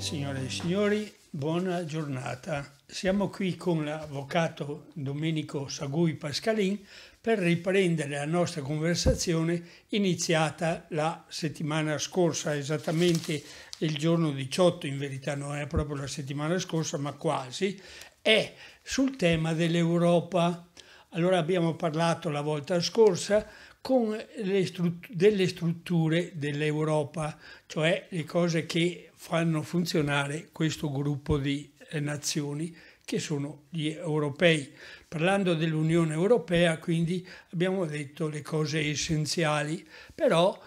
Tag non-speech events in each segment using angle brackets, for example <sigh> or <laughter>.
Signore e signori, buona giornata. Siamo qui con l'avvocato Domenico Sagui Pascalin per riprendere la nostra conversazione iniziata la settimana scorsa, esattamente il giorno 18, in verità non è proprio la settimana scorsa, ma quasi, è sul tema dell'Europa. Allora abbiamo parlato la volta scorsa con strut delle strutture dell'Europa, cioè le cose che fanno funzionare questo gruppo di eh, nazioni che sono gli europei. Parlando dell'Unione Europea, quindi abbiamo detto le cose essenziali, però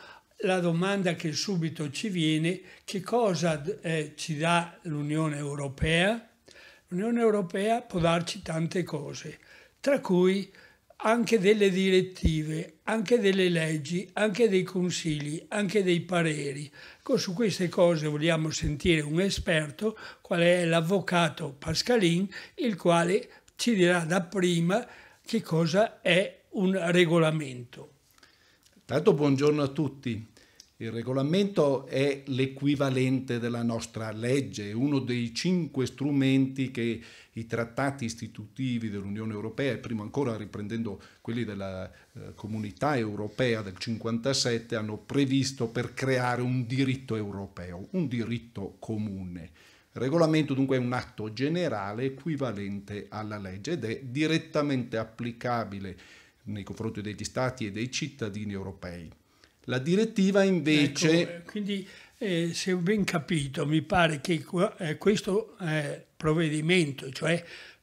la domanda che subito ci viene, che cosa eh, ci dà l'Unione Europea? L'Unione Europea può darci tante cose, tra cui anche delle direttive, anche delle leggi, anche dei consigli, anche dei pareri. Ecco, su queste cose vogliamo sentire un esperto, qual è l'avvocato Pascalin, il quale ci dirà dapprima che cosa è un regolamento. Tanto buongiorno a tutti. Il regolamento è l'equivalente della nostra legge, uno dei cinque strumenti che i trattati istitutivi dell'Unione Europea, e prima ancora riprendendo quelli della eh, comunità europea del 57, hanno previsto per creare un diritto europeo, un diritto comune. Il regolamento dunque è un atto generale equivalente alla legge ed è direttamente applicabile nei confronti degli Stati e dei cittadini europei. La direttiva invece... Ecco, eh, quindi eh, se ho ben capito mi pare che eh, questo eh, provvedimento, cioè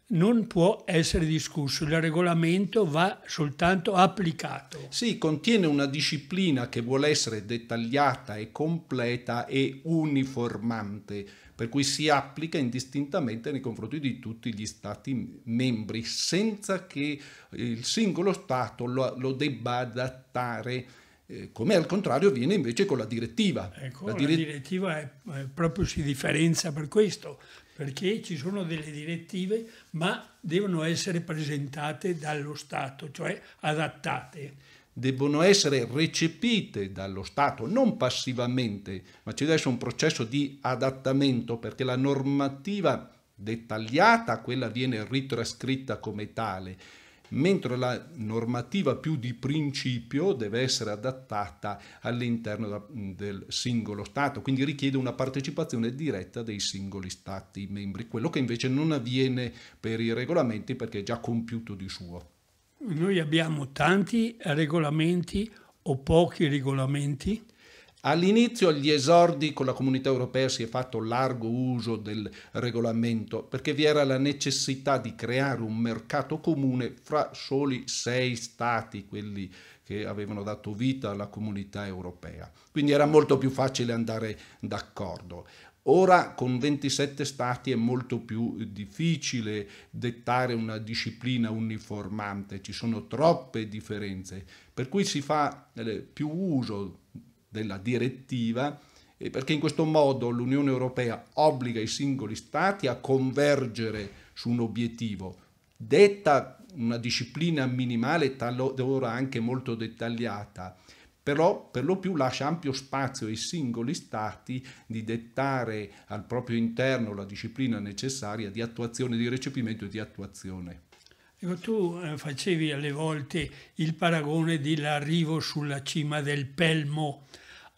non può essere discusso, il regolamento va soltanto applicato. Sì, contiene una disciplina che vuole essere dettagliata e completa e uniformante, per cui si applica indistintamente nei confronti di tutti gli Stati membri, senza che il singolo Stato lo, lo debba adattare eh, come al contrario avviene invece con la direttiva. Ecco, la, dire- la direttiva è, è proprio si differenzia per questo, perché ci sono delle direttive ma devono essere presentate dallo Stato, cioè adattate. Debbono essere recepite dallo Stato, non passivamente, ma ci deve essere un processo di adattamento perché la normativa dettagliata, quella viene ritrascritta come tale mentre la normativa più di principio deve essere adattata all'interno del singolo Stato, quindi richiede una partecipazione diretta dei singoli Stati membri, quello che invece non avviene per i regolamenti perché è già compiuto di suo. Noi abbiamo tanti regolamenti o pochi regolamenti? All'inizio, agli esordi con la comunità europea, si è fatto largo uso del regolamento perché vi era la necessità di creare un mercato comune fra soli sei stati, quelli che avevano dato vita alla comunità europea. Quindi era molto più facile andare d'accordo. Ora con 27 stati è molto più difficile dettare una disciplina uniformante, ci sono troppe differenze, per cui si fa eh, più uso della direttiva, eh, perché in questo modo l'Unione Europea obbliga i singoli Stati a convergere su un obiettivo, detta una disciplina minimale talora anche molto dettagliata, però per lo più lascia ampio spazio ai singoli Stati di dettare al proprio interno la disciplina necessaria di attuazione, di recepimento e di attuazione. Ecco, tu eh, facevi alle volte il paragone dell'arrivo sulla cima del Pelmo,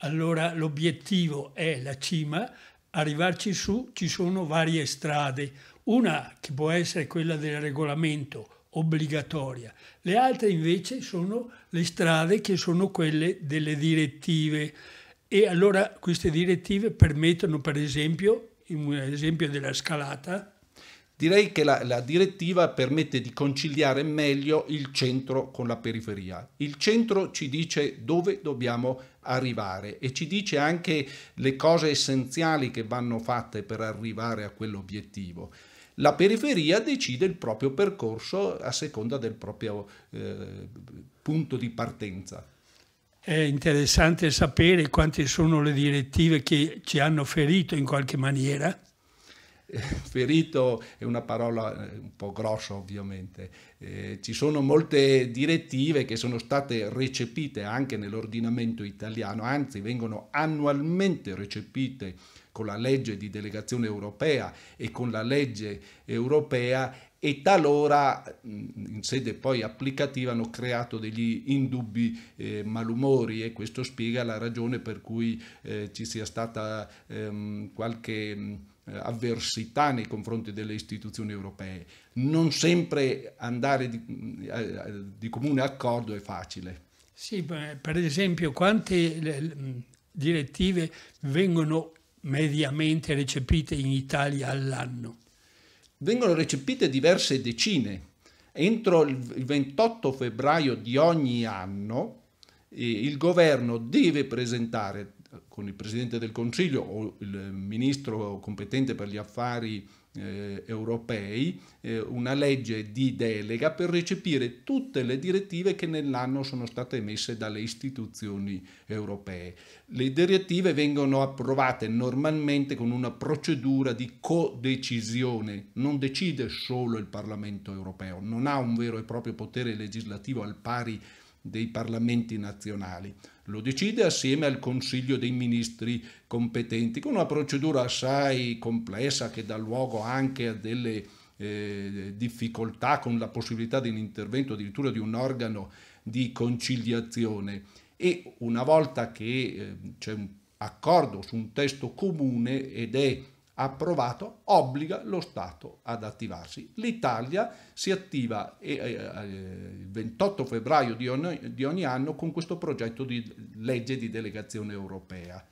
allora l'obiettivo è la cima, arrivarci su ci sono varie strade, una che può essere quella del regolamento obbligatoria, le altre invece sono le strade che sono quelle delle direttive e allora queste direttive permettono per esempio, in un esempio della scalata, Direi che la, la, direttiva permette di conciliare meglio il centro con la periferia. Il centro ci dice dove dobbiamo arrivare e ci dice anche le cose essenziali che vanno fatte per arrivare a quell'obiettivo. La periferia decide il proprio percorso a seconda del proprio eh, punto di partenza. È interessante sapere quante sono le direttive che ci hanno ferito in qualche maniera <laughs> ferito è una parola eh, un po' grossa ovviamente, eh, ci sono molte direttive che sono state recepite anche nell'ordinamento italiano, anzi vengono annualmente recepite con la legge di delegazione europea e con la legge europea e talora mm, in sede poi applicativa hanno creato degli indubbi eh, malumori e questo spiega la ragione per cui eh, ci sia stata ehm, qualche mm, eh, avversità nei confronti delle istituzioni europee. Non sempre andare di, mm, eh, eh, di comune accordo è facile. Sì, per esempio quante mm, direttive vengono mediamente recepite in Italia all'anno? Vengono recepite diverse decine. Entro il 28 febbraio di ogni anno il governo deve presentare con il Presidente del Consiglio o il Ministro competente per gli affari eh, europei eh, una legge di delega per recepire tutte le direttive che nell'anno sono state emesse dalle istituzioni europee. Le direttive vengono approvate normalmente con una procedura di codecisione, non decide solo il Parlamento europeo, non ha un vero e proprio potere legislativo al pari dei parlamenti nazionali. Lo decide assieme al Consiglio dei Ministri competenti, con una procedura assai complessa che dà luogo anche a delle eh, difficoltà con la possibilità di un intervento addirittura di un organo di conciliazione e una volta che eh, c'è un accordo su un testo comune ed è approvato obbliga lo Stato ad attivarsi. L'Italia si attiva eh, eh, eh, il 28 febbraio di ogni, anno con questo progetto di legge di delegazione europea.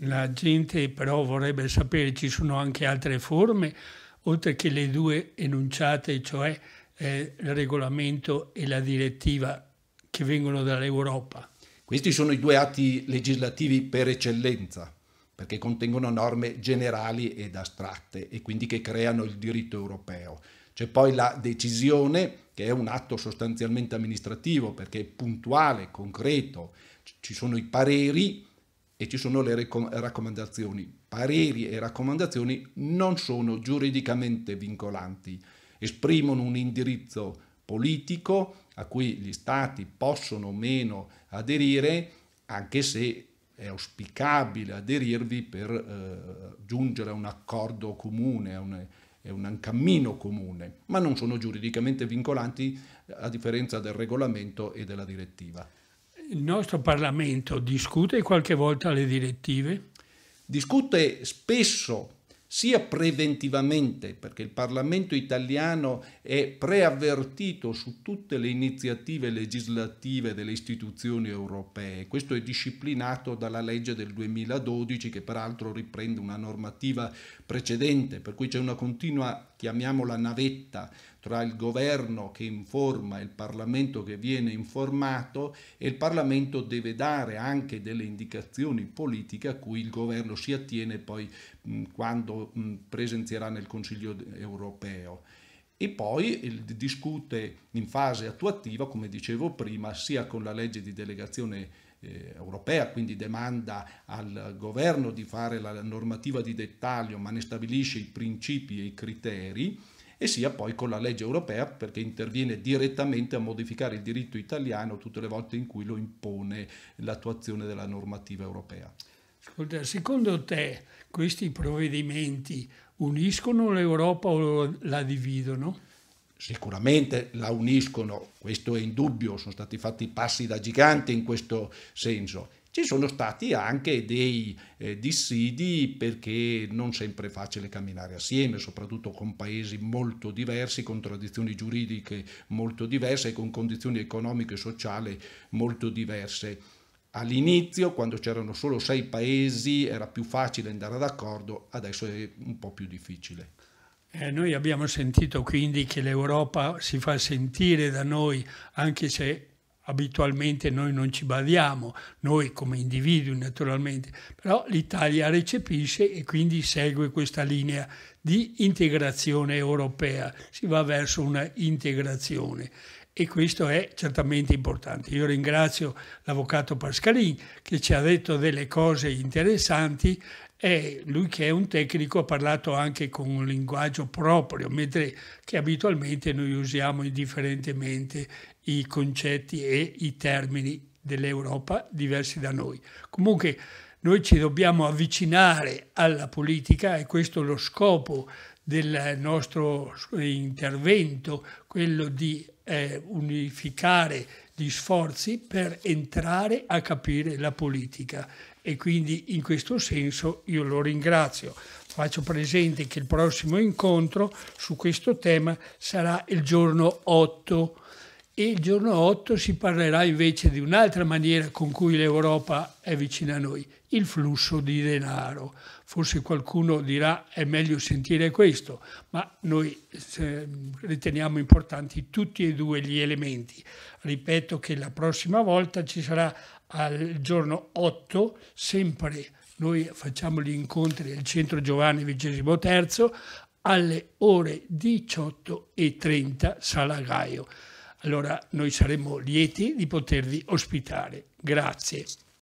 La gente però vorrebbe sapere, ci sono anche altre forme, oltre che le due enunciate, cioè eh, il regolamento e la direttiva che vengono dall'Europa. Questi sono i due atti legislativi per eccellenza perché contengono norme generali ed astratte e quindi che creano il diritto europeo. C'è poi la decisione, che è un atto sostanzialmente amministrativo, perché è puntuale, concreto. Ci sono i pareri e ci sono le raccomandazioni. Pareri e raccomandazioni non sono giuridicamente vincolanti, esprimono un indirizzo politico a cui gli stati possono o meno aderire, anche se è auspicabile aderirvi per eh, giungere a un accordo comune, a un, a un, cammino comune, ma non sono giuridicamente vincolanti a differenza del regolamento e della direttiva. Il nostro Parlamento discute qualche volta le direttive? Discute spesso sia preventivamente, perché il Parlamento italiano è preavvertito su tutte le iniziative legislative delle istituzioni europee. Questo è disciplinato dalla legge del 2012 che peraltro riprende una normativa precedente, per cui c'è una continua chiamiamola navetta, tra il governo che informa e il Parlamento che viene informato e il Parlamento deve dare anche delle indicazioni politiche a cui il governo si attiene poi mh, quando mh, presenzierà nel Consiglio europeo. E poi discute in fase attuativa, come dicevo prima, sia con la legge di delegazione eh, europea, quindi demanda al governo di fare la normativa di dettaglio, ma ne stabilisce i principi e i criteri, e sia poi con la legge europea perché interviene direttamente a modificare il diritto italiano tutte le volte in cui lo impone l'attuazione della normativa europea. Ascolta, secondo te questi provvedimenti uniscono l'Europa o la dividono? Sicuramente la uniscono, questo è indubbio, sono stati fatti passi da gigante in questo senso. Ci sono stati anche dei eh, dissidi perché non sempre è facile camminare assieme, soprattutto con paesi molto diversi, con tradizioni giuridiche molto diverse e con condizioni economiche e sociali molto diverse. All'inizio, quando c'erano solo sei paesi, era più facile andare d'accordo, adesso è un po' più difficile. Eh, noi abbiamo sentito quindi che l'Europa si fa sentire da noi, anche se abitualmente noi non ci badiamo, noi come individui naturalmente, però l'Italia recepisce e quindi segue questa linea di integrazione europea, si va verso una integrazione e questo è certamente importante. Io ringrazio l'avvocato Pascalin che ci ha detto delle cose interessanti e lui che è un tecnico ha parlato anche con un linguaggio proprio, mentre che abitualmente noi usiamo indifferentemente i concetti e i termini dell'Europa diversi da noi. Comunque noi ci dobbiamo avvicinare alla politica e questo è lo scopo del nostro intervento, quello di eh, unificare gli sforzi per entrare a capire la politica e quindi in questo senso io lo ringrazio. Faccio presente che il prossimo incontro su questo tema sarà il giorno 8 e il giorno 8 si parlerà invece di un'altra maniera con cui l'Europa è vicina a noi, il flusso di denaro. Forse qualcuno dirà è meglio sentire questo, ma noi riteniamo importanti tutti e due gli elementi. Ripeto che la prossima volta ci sarà al giorno 8 sempre noi facciamo gli incontri al centro Giovanni XXIII alle ore 18.30 Gaio allora noi saremmo lieti di potervi ospitare. Grazie.